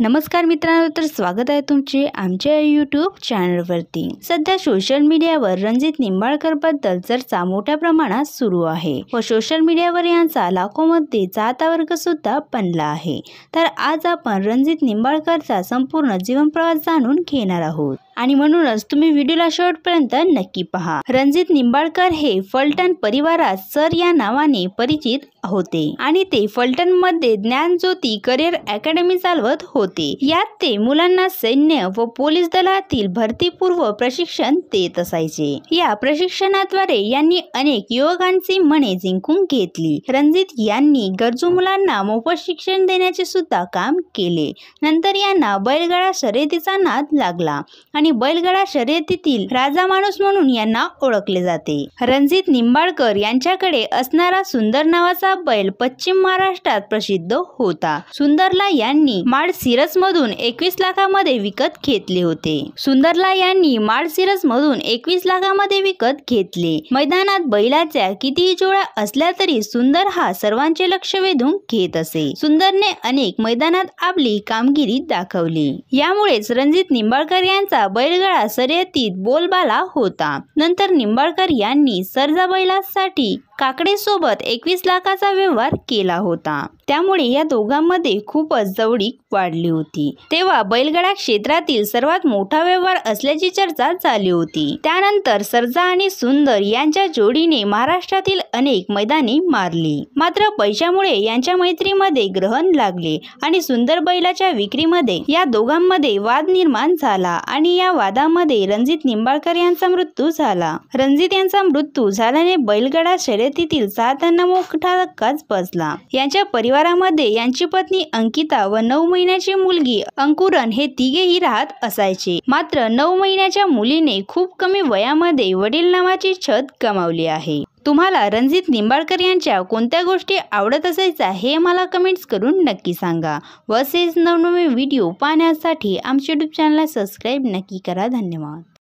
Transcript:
नमस्कार मित्रांनो तर स्वागत आहे तुमचे आमच्या यूट्यूब चॅनलवरती सध्या सोशल मीडियावर रणजित निंबाळकर बद्दल चर्चा मोठ्या प्रमाणात सुरू आहे व सोशल मीडियावर यांचा लाखोमध्ये चाहता वर्ग सुद्धा बनला आहे तर आज आपण रणजित निंबाळकरचा संपूर्ण प्रवास जाणून घेणार आहोत आणि म्हणूनच तुम्ही व्हिडिओला शेवटपर्यंत नक्की पहा रणजित निंबाळकर हे फलटण परिवारात सर या नावाने परिचित होते आणि ते ज्ञान ज्ञानज्योती करिअर अकॅडमी चालवत होते यात ते मुलांना सैन्य व पोलीस दलातील भरतीपूर्व प्रशिक्षण देत असायचे या प्रशिक्षणाद्वारे यांनी अनेक युवकांची मने जिंकून घेतली रणजित यांनी गरजू मुलांना मोफत शिक्षण देण्याचे सुद्धा काम केले नंतर यांना बैलगाडा शर्यतीचा नाद लागला आणि बैलगाडा शर्यतीतील राजा माणूस म्हणून यांना ओळखले जाते रणजित निंबाळकर यांच्याकडे असणारा सुंदर नावाचा बैल पश्चिम महाराष्ट्रात प्रसिद्ध होता सुंदरला यांनी माळ सिरस मधून एकवीस लाखामध्ये विकत घेतले होते सुंदरला यांनी माळ सिरस मधून एकवीस लाखामध्ये विकत घेतले मैदानात बैलाच्या कितीही जोड्या असल्या तरी सुंदर हा सर्वांचे लक्ष वेधून घेत असे सुंदरने अनेक मैदानात आपली कामगिरी दाखवली यामुळेच रणजित निंबाळकर यांचा बैलगळा शर्यतीत बोलबाला होता नंतर निंबाळकर यांनी सर्जा बैलासाठी सोबत एकवीस लाखाचा व्यवहार केला होता त्यामुळे या दोघांमध्ये खूपच जवळीक वाढली होती तेव्हा बैलगडा क्षेत्रातील सर्वात मोठा व्यवहार असल्याची चर्चा झाली होती त्यानंतर सरजा आणि सुंदर यांच्या जोडीने महाराष्ट्रातील अनेक मैदानी मारली मात्र पैशामुळे यांच्या मैत्रीमध्ये ग्रहण लागले आणि सुंदर बैलाच्या विक्रीमध्ये या दोघांमध्ये वाद निर्माण झाला आणि या वादामध्ये रणजित निंबाळकर यांचा मृत्यू झाला रणजित यांचा मृत्यू झाल्याने बैलगडा शरीर शर्यतीतील चाहत्यांना मोठा धक्काच बसला यांच्या परिवारामध्ये यांची पत्नी अंकिता व नऊ महिन्याची मुलगी अंकुरन हे तिघेही राहत असायचे मात्र नऊ महिन्याच्या मुलीने खूप कमी वयामध्ये वडील नावाची छत कमावली आहे तुम्हाला रणजित निंबाळकर यांच्या कोणत्या गोष्टी आवडत असायचा हे मला कमेंट्स करून नक्की सांगा व असेच नवनवे व्हिडिओ पाहण्यासाठी आमच्या युट्यूब चॅनलला सबस्क्राईब नक्की करा धन्यवाद